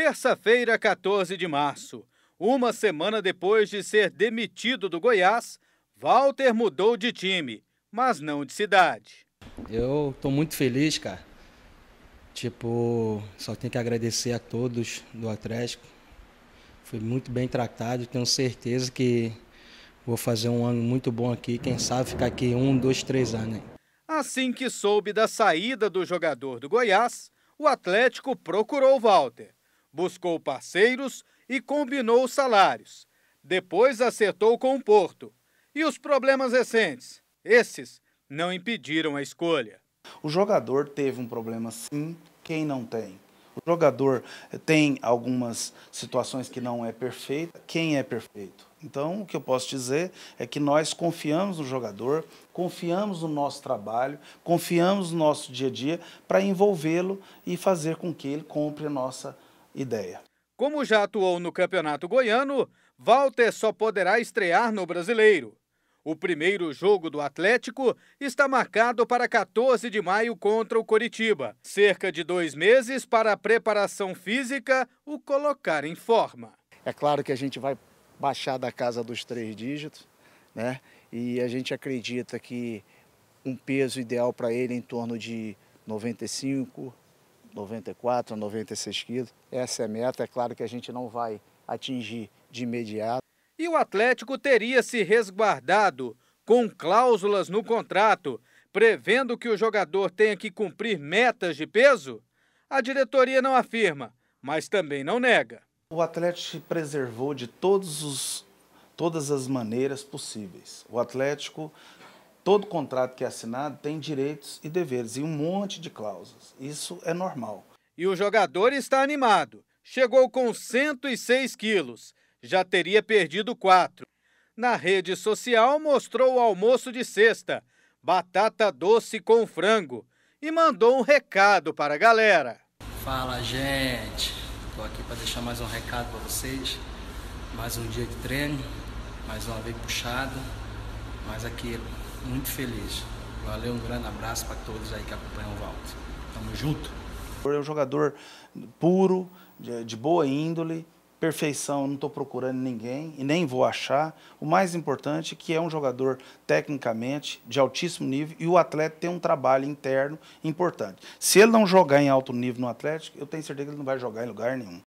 Terça-feira, 14 de março, uma semana depois de ser demitido do Goiás, Walter mudou de time, mas não de cidade. Eu estou muito feliz, cara. Tipo, só tenho que agradecer a todos do Atlético. Fui muito bem tratado, tenho certeza que vou fazer um ano muito bom aqui. Quem sabe ficar aqui um, dois, três anos. Assim que soube da saída do jogador do Goiás, o Atlético procurou Walter buscou parceiros e combinou salários. Depois acertou com o Porto. E os problemas recentes? Esses não impediram a escolha. O jogador teve um problema sim, quem não tem? O jogador eh, tem algumas situações que não é perfeita, quem é perfeito? Então, o que eu posso dizer é que nós confiamos no jogador, confiamos no nosso trabalho, confiamos no nosso dia a dia para envolvê-lo e fazer com que ele compre a nossa ideia. Como já atuou no Campeonato Goiano, Walter só poderá estrear no Brasileiro. O primeiro jogo do Atlético está marcado para 14 de maio contra o Coritiba. Cerca de dois meses para a preparação física o colocar em forma. É claro que a gente vai baixar da casa dos três dígitos, né? E a gente acredita que um peso ideal para ele é em torno de 95 94, 96 quilos. Essa é a meta, é claro que a gente não vai atingir de imediato. E o Atlético teria se resguardado com cláusulas no contrato, prevendo que o jogador tenha que cumprir metas de peso? A diretoria não afirma, mas também não nega. O Atlético se preservou de todos os, todas as maneiras possíveis. O Atlético todo contrato que é assinado tem direitos e deveres e um monte de cláusulas. Isso é normal. E o jogador está animado. Chegou com 106 quilos. Já teria perdido quatro. Na rede social mostrou o almoço de sexta, batata doce com frango, e mandou um recado para a galera. Fala, gente. Estou aqui para deixar mais um recado para vocês. Mais um dia de treino, mais uma vez puxada, mais aquilo muito feliz. Valeu, um grande abraço para todos aí que acompanham o Valdo. Tamo junto. É um jogador puro, de, de boa índole, perfeição não estou procurando ninguém e nem vou achar. O mais importante é que é um jogador tecnicamente de altíssimo nível e o atleta tem um trabalho interno importante. Se ele não jogar em alto nível no Atlético, eu tenho certeza que ele não vai jogar em lugar nenhum.